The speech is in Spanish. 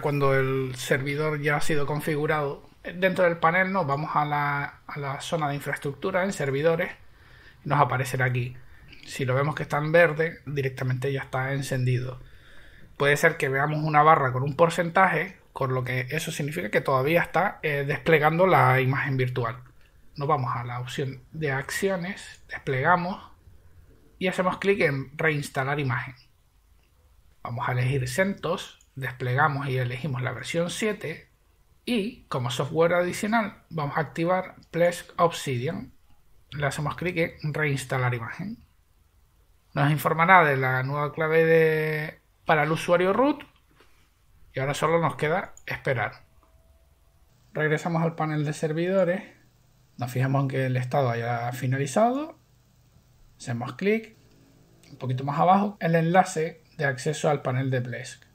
cuando el servidor ya ha sido configurado, eh, dentro del panel nos vamos a la, zona de infraestructura en servidores nos aparecerá aquí. Si lo vemos que está en verde, directamente ya está encendido. Puede ser que veamos una barra con un porcentaje, con lo que eso significa que todavía está eh, desplegando la imagen virtual. Nos vamos a la opción de acciones, desplegamos y hacemos clic en reinstalar imagen. Vamos a elegir CentOS desplegamos y elegimos la versión 7 y como software adicional vamos a activar Plesk Obsidian. Le hacemos clic en reinstalar imagen. Nos informará de la nueva clave de... para el usuario root y ahora solo nos queda esperar. Regresamos al panel de servidores, nos fijamos en que el estado haya finalizado, hacemos clic, un poquito más abajo, el enlace de acceso al panel de Plesk.